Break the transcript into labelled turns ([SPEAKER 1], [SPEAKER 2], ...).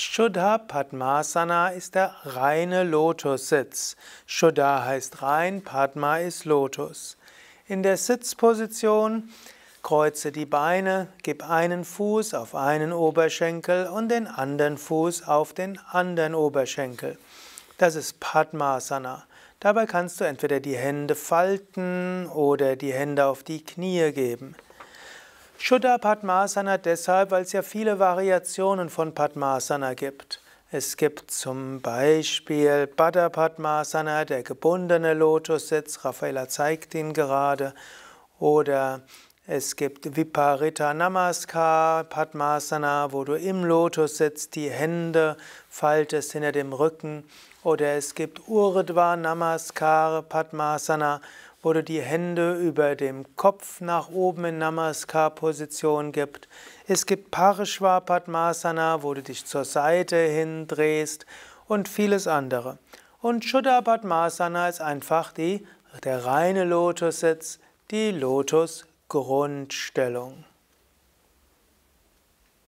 [SPEAKER 1] Shuddha Padmasana ist der reine Lotus-Sitz. Shuddha heißt rein, Padma ist Lotus. In der Sitzposition kreuze die Beine, gib einen Fuß auf einen Oberschenkel und den anderen Fuß auf den anderen Oberschenkel. Das ist Padmasana. Dabei kannst du entweder die Hände falten oder die Hände auf die Knie geben. Shuddha Padmasana deshalb, weil es ja viele Variationen von Padmasana gibt. Es gibt zum Beispiel Baddha Padmasana, der gebundene Lotussitz, Raffaella zeigt ihn gerade, oder es gibt Viparita Namaskar Padmasana, wo du im Lotus sitzt, die Hände faltest hinter dem Rücken. Oder es gibt Urdhva Namaskar Padmasana, wo du die Hände über dem Kopf nach oben in Namaskar-Position gibst. Es gibt Parishva Padmasana, wo du dich zur Seite hin drehst und vieles andere. Und Shuddha Padmasana ist einfach die, der reine Lotussitz, die Lotus-Grundstellung.